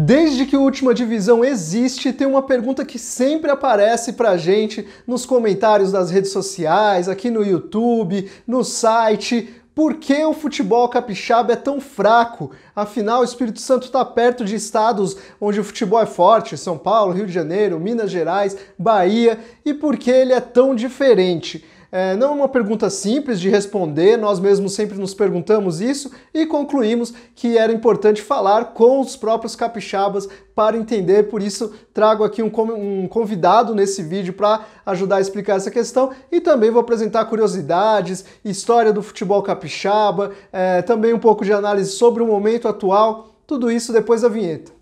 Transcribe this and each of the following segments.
Desde que o Última Divisão existe, tem uma pergunta que sempre aparece pra gente nos comentários das redes sociais, aqui no YouTube, no site. Por que o futebol capixaba é tão fraco? Afinal, o Espírito Santo está perto de estados onde o futebol é forte São Paulo, Rio de Janeiro, Minas Gerais, Bahia e por que ele é tão diferente? É, não é uma pergunta simples de responder, nós mesmos sempre nos perguntamos isso e concluímos que era importante falar com os próprios capixabas para entender, por isso trago aqui um, um convidado nesse vídeo para ajudar a explicar essa questão e também vou apresentar curiosidades, história do futebol capixaba, é, também um pouco de análise sobre o momento atual, tudo isso depois da vinheta.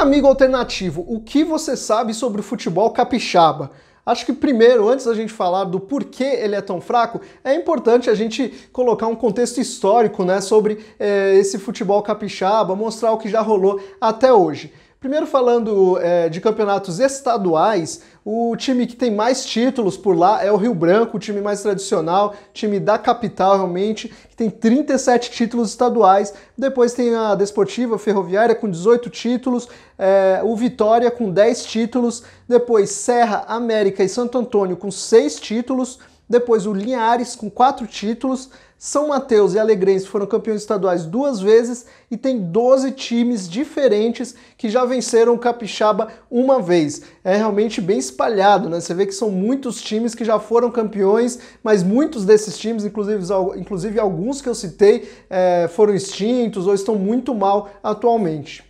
Amigo alternativo, o que você sabe sobre o futebol capixaba? Acho que primeiro, antes da gente falar do porquê ele é tão fraco, é importante a gente colocar um contexto histórico né, sobre eh, esse futebol capixaba, mostrar o que já rolou até hoje. Primeiro, falando é, de campeonatos estaduais, o time que tem mais títulos por lá é o Rio Branco, o time mais tradicional, time da capital realmente, que tem 37 títulos estaduais. Depois tem a Desportiva Ferroviária com 18 títulos, é, o Vitória com 10 títulos, depois Serra, América e Santo Antônio com 6 títulos, depois o Linhares com 4 títulos. São Mateus e Alegrense foram campeões estaduais duas vezes e tem 12 times diferentes que já venceram o Capixaba uma vez. É realmente bem espalhado, né? Você vê que são muitos times que já foram campeões, mas muitos desses times, inclusive, inclusive alguns que eu citei, é, foram extintos ou estão muito mal atualmente.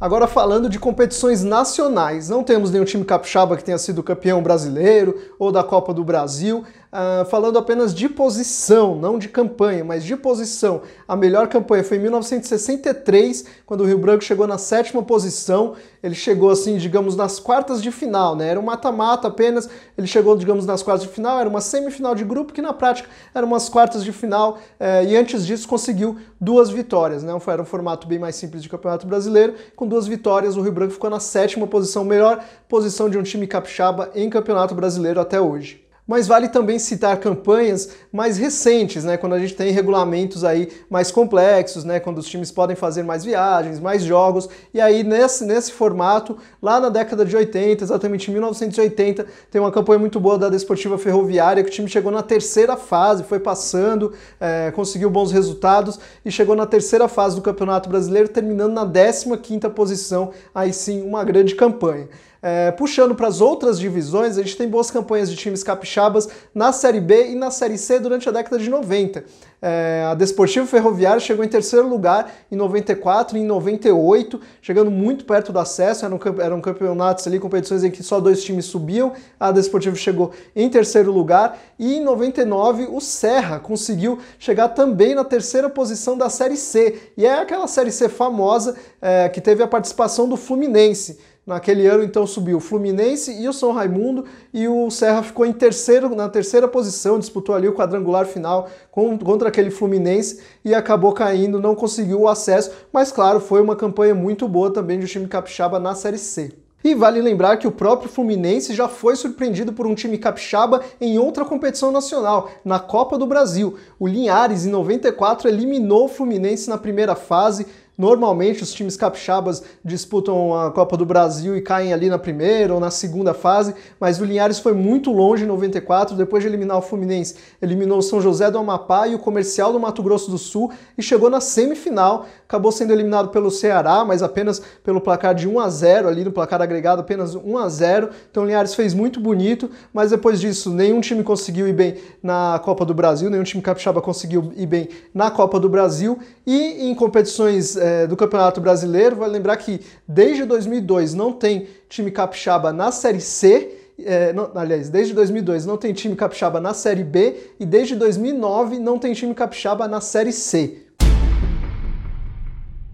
Agora falando de competições nacionais, não temos nenhum time capixaba que tenha sido campeão brasileiro ou da Copa do Brasil. Uh, falando apenas de posição, não de campanha, mas de posição. A melhor campanha foi em 1963, quando o Rio Branco chegou na sétima posição. Ele chegou, assim, digamos, nas quartas de final, né? Era um mata-mata apenas. Ele chegou, digamos, nas quartas de final, era uma semifinal de grupo, que na prática eram umas quartas de final. Eh, e antes disso conseguiu duas vitórias, né? Era um formato bem mais simples de campeonato brasileiro. Com duas vitórias, o Rio Branco ficou na sétima posição, melhor posição de um time capixaba em campeonato brasileiro até hoje. Mas vale também citar campanhas mais recentes, né? Quando a gente tem regulamentos aí mais complexos, né? Quando os times podem fazer mais viagens, mais jogos. E aí, nesse, nesse formato, lá na década de 80, exatamente em 1980, tem uma campanha muito boa da Desportiva Ferroviária, que o time chegou na terceira fase, foi passando, é, conseguiu bons resultados e chegou na terceira fase do Campeonato Brasileiro, terminando na 15 quinta posição, aí sim, uma grande campanha. É, puxando para as outras divisões, a gente tem boas campanhas de times capixabas na Série B e na Série C durante a década de 90. É, a Desportivo Ferroviário chegou em terceiro lugar em 94 e em 98, chegando muito perto do acesso, eram, eram campeonatos ali, competições em que só dois times subiam, a Desportivo chegou em terceiro lugar e em 99 o Serra conseguiu chegar também na terceira posição da Série C, e é aquela Série C famosa é, que teve a participação do Fluminense. Naquele ano, então, subiu o Fluminense e o São Raimundo, e o Serra ficou em terceiro, na terceira posição, disputou ali o quadrangular final contra aquele Fluminense e acabou caindo, não conseguiu o acesso, mas claro, foi uma campanha muito boa também do time capixaba na Série C. E vale lembrar que o próprio Fluminense já foi surpreendido por um time capixaba em outra competição nacional, na Copa do Brasil. O Linhares, em 94, eliminou o Fluminense na primeira fase, Normalmente os times capixabas disputam a Copa do Brasil e caem ali na primeira ou na segunda fase, mas o Linhares foi muito longe em 94, depois de eliminar o Fluminense, eliminou o São José do Amapá e o Comercial do Mato Grosso do Sul e chegou na semifinal, acabou sendo eliminado pelo Ceará, mas apenas pelo placar de 1 a 0 ali no placar agregado, apenas 1 a 0. Então o Linhares fez muito bonito, mas depois disso nenhum time conseguiu ir bem na Copa do Brasil, nenhum time capixaba conseguiu ir bem na Copa do Brasil e em competições eh, é, do Campeonato Brasileiro. Vale lembrar que desde 2002 não tem time capixaba na Série C. É, não, aliás, desde 2002 não tem time capixaba na Série B e desde 2009 não tem time capixaba na Série C.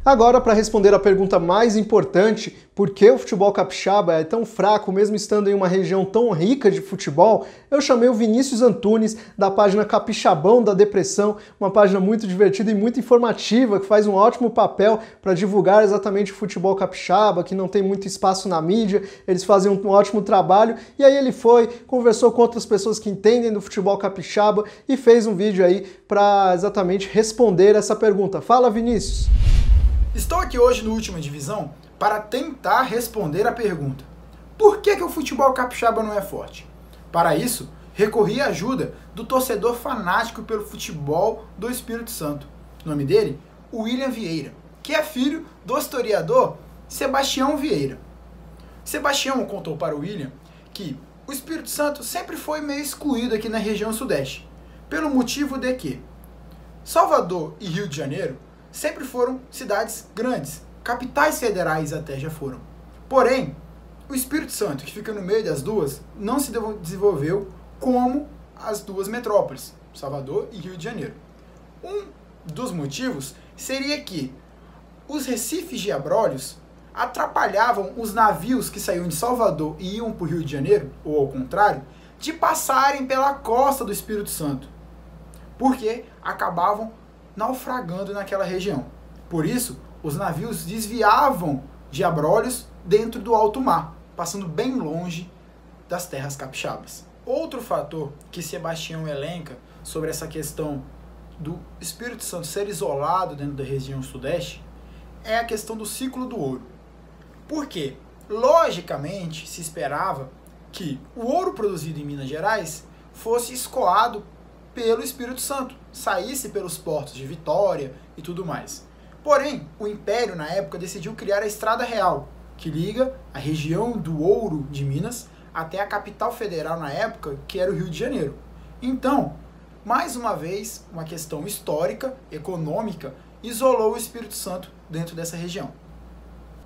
Agora, para responder a pergunta mais importante, por que o futebol capixaba é tão fraco, mesmo estando em uma região tão rica de futebol, eu chamei o Vinícius Antunes, da página Capixabão da Depressão, uma página muito divertida e muito informativa, que faz um ótimo papel para divulgar exatamente o futebol capixaba, que não tem muito espaço na mídia, eles fazem um ótimo trabalho, e aí ele foi, conversou com outras pessoas que entendem do futebol capixaba e fez um vídeo aí para exatamente responder essa pergunta. Fala, Vinícius! Estou aqui hoje no Última Divisão para tentar responder a pergunta: por que, que o futebol capixaba não é forte? Para isso, recorri à ajuda do torcedor fanático pelo futebol do Espírito Santo. O nome dele? William Vieira, que é filho do historiador Sebastião Vieira. Sebastião contou para William que o Espírito Santo sempre foi meio excluído aqui na região Sudeste, pelo motivo de que Salvador e Rio de Janeiro sempre foram cidades grandes, capitais federais até já foram. Porém, o Espírito Santo, que fica no meio das duas, não se desenvolveu como as duas metrópoles, Salvador e Rio de Janeiro. Um dos motivos seria que os recifes de abrolhos atrapalhavam os navios que saíam de Salvador e iam para o Rio de Janeiro, ou ao contrário, de passarem pela costa do Espírito Santo, porque acabavam naufragando naquela região. Por isso, os navios desviavam de abrolhos dentro do alto mar, passando bem longe das terras capixabas. Outro fator que Sebastião elenca sobre essa questão do Espírito Santo ser isolado dentro da região sudeste é a questão do ciclo do ouro. Por quê? Logicamente se esperava que o ouro produzido em Minas Gerais fosse escoado pelo Espírito Santo, saísse pelos portos de Vitória e tudo mais. Porém, o Império, na época, decidiu criar a Estrada Real, que liga a região do Ouro de Minas até a capital federal na época, que era o Rio de Janeiro. Então, mais uma vez, uma questão histórica, econômica, isolou o Espírito Santo dentro dessa região.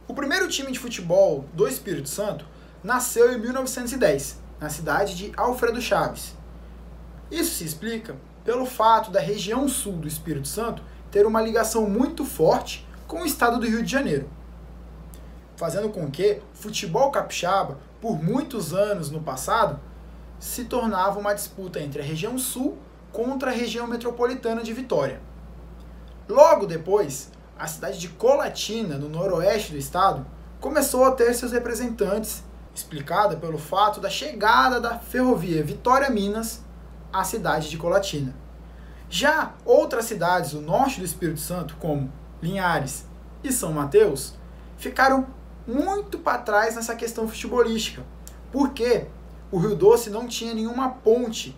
O primeiro time de futebol do Espírito Santo nasceu em 1910, na cidade de Alfredo Chaves, isso se explica pelo fato da região sul do Espírito Santo ter uma ligação muito forte com o estado do Rio de Janeiro, fazendo com que o futebol capixaba, por muitos anos no passado, se tornava uma disputa entre a região sul contra a região metropolitana de Vitória. Logo depois, a cidade de Colatina, no noroeste do estado, começou a ter seus representantes, explicada pelo fato da chegada da ferrovia Vitória-Minas a cidade de Colatina. Já outras cidades do norte do Espírito Santo, como Linhares e São Mateus, ficaram muito para trás nessa questão futebolística, porque o Rio Doce não tinha nenhuma ponte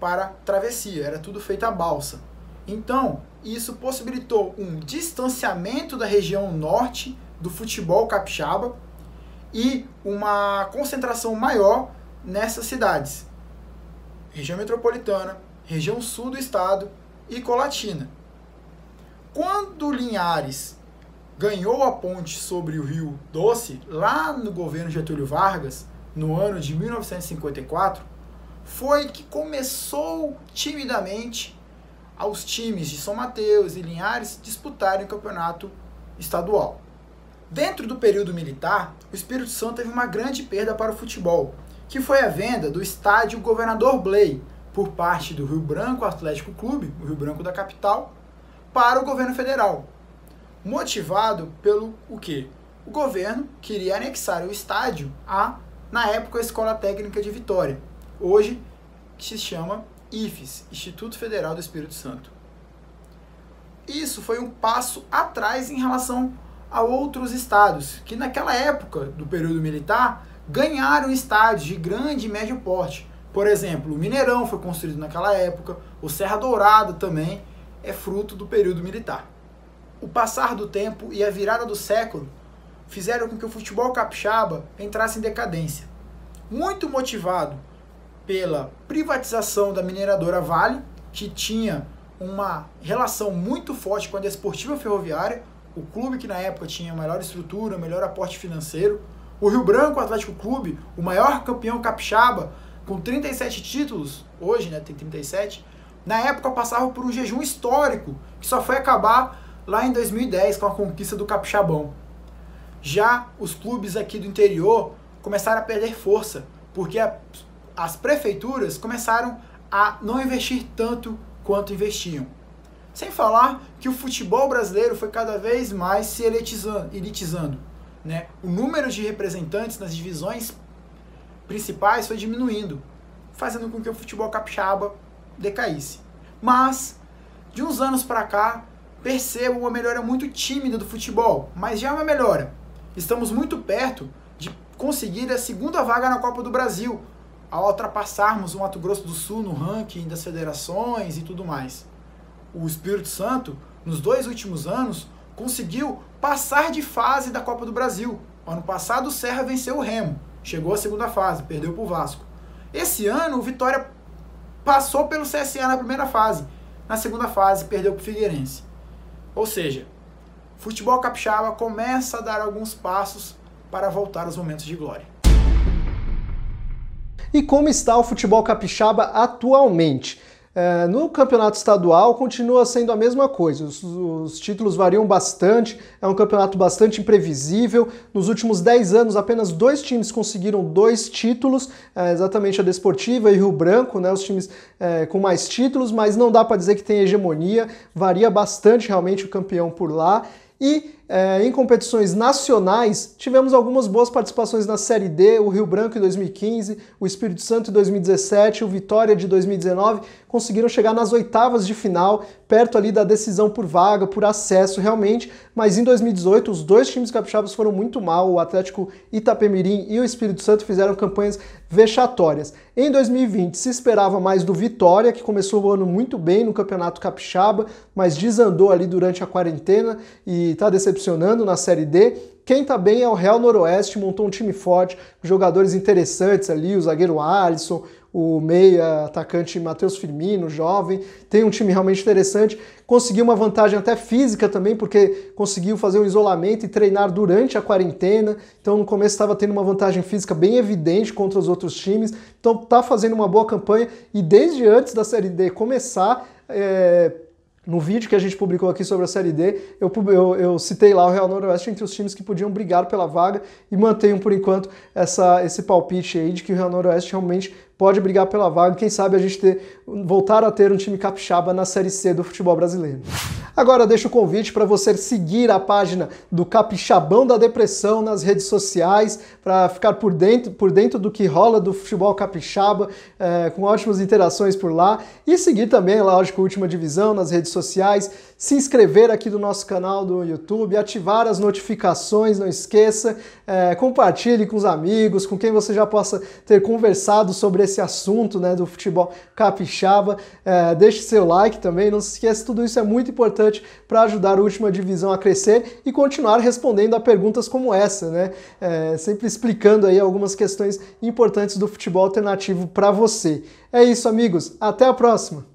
para travessia, era tudo feito a balsa. Então, isso possibilitou um distanciamento da região norte do futebol capixaba e uma concentração maior nessas cidades região metropolitana, região sul do estado e Colatina. Quando Linhares ganhou a ponte sobre o Rio Doce, lá no governo Getúlio Vargas, no ano de 1954, foi que começou timidamente aos times de São Mateus e Linhares disputarem o campeonato estadual. Dentro do período militar, o Espírito Santo teve uma grande perda para o futebol, que foi a venda do estádio Governador Blay por parte do Rio Branco Atlético Clube, o Rio Branco da capital, para o governo federal, motivado pelo o quê? O governo queria anexar o estádio à, na época, a Escola Técnica de Vitória, hoje que se chama IFES, Instituto Federal do Espírito Santo. Isso foi um passo atrás em relação a outros estados, que naquela época do período militar ganharam estádios de grande e médio porte. Por exemplo, o Mineirão foi construído naquela época, o Serra Dourada também é fruto do período militar. O passar do tempo e a virada do século fizeram com que o futebol capixaba entrasse em decadência. Muito motivado pela privatização da mineradora Vale, que tinha uma relação muito forte com a Desportiva Ferroviária, o clube que na época tinha a melhor estrutura, melhor aporte financeiro, o Rio Branco Atlético Clube, o maior campeão capixaba, com 37 títulos, hoje né, tem 37, na época passava por um jejum histórico, que só foi acabar lá em 2010 com a conquista do Capixabão. Já os clubes aqui do interior começaram a perder força, porque a, as prefeituras começaram a não investir tanto quanto investiam. Sem falar que o futebol brasileiro foi cada vez mais se elitizando. elitizando. Né? O número de representantes nas divisões principais foi diminuindo, fazendo com que o futebol capixaba decaísse. Mas, de uns anos para cá, percebo uma melhora muito tímida do futebol, mas já é uma melhora. Estamos muito perto de conseguir a segunda vaga na Copa do Brasil, ao ultrapassarmos o Mato Grosso do Sul no ranking das federações e tudo mais. O Espírito Santo, nos dois últimos anos, conseguiu passar de fase da Copa do Brasil. Ano passado o Serra venceu o Remo, chegou à segunda fase, perdeu para o Vasco. Esse ano o Vitória passou pelo CSA na primeira fase, na segunda fase perdeu para o Figueirense. Ou seja, futebol capixaba começa a dar alguns passos para voltar aos momentos de glória. E como está o futebol capixaba atualmente? É, no campeonato estadual continua sendo a mesma coisa, os, os, títulos variam bastante, é um campeonato bastante imprevisível. Nos últimos 10 anos, apenas dois times conseguiram dois títulos, é, exatamente a Desportiva e Rio Branco, né, os times é, com mais títulos, mas não dá para dizer que tem hegemonia, varia bastante realmente o campeão por lá. E é, em competições nacionais, tivemos algumas boas participações na Série D, o Rio Branco em 2015, o Espírito Santo em 2017, o Vitória de 2019, conseguiram chegar nas oitavas de final, perto ali da decisão por vaga, por acesso realmente, mas em 2018 os dois times capixabas foram muito mal, o Atlético Itapemirim e o Espírito Santo fizeram campanhas vexatórias. Em 2020 se esperava mais do Vitória, que começou o ano muito bem no Campeonato Capixaba, mas desandou ali durante a quarentena e está decepcionando na Série D. Quem tá bem é o Real Noroeste, montou um time forte, jogadores interessantes ali, o zagueiro Alisson, o meia atacante Matheus Firmino, jovem, tem um time realmente interessante. Conseguiu uma vantagem até física também, porque conseguiu fazer um isolamento e treinar durante a quarentena. Então, no começo estava tendo uma vantagem física bem evidente contra os outros times. Então, tá fazendo uma boa campanha e desde antes da Série D começar, é, no vídeo que a gente publicou aqui sobre a Série D, eu, eu, eu, citei lá o Real Noroeste entre os times que podiam brigar pela vaga e mantenho, por enquanto, essa, esse palpite aí de que o Real Noroeste realmente pode brigar pela vaga. Quem sabe a gente ter, voltar a ter um time capixaba na Série C do futebol brasileiro. Agora deixo o convite para você seguir a página do Capixabão da Depressão nas redes sociais, para ficar por dentro, por dentro do que rola do futebol capixaba, é, com ótimas interações por lá. E seguir também, lógico, Última Divisão nas redes sociais se inscrever aqui do nosso canal do YouTube, ativar as notificações, não esqueça, é, compartilhe com os amigos, com quem você já possa ter conversado sobre esse assunto né, do futebol capixaba. É, deixe seu like também, não se esqueça, tudo isso é muito importante para ajudar a última divisão a crescer e continuar respondendo a perguntas como essa, né? É, sempre explicando aí algumas questões importantes do futebol alternativo para você. É isso, amigos. Até a próxima!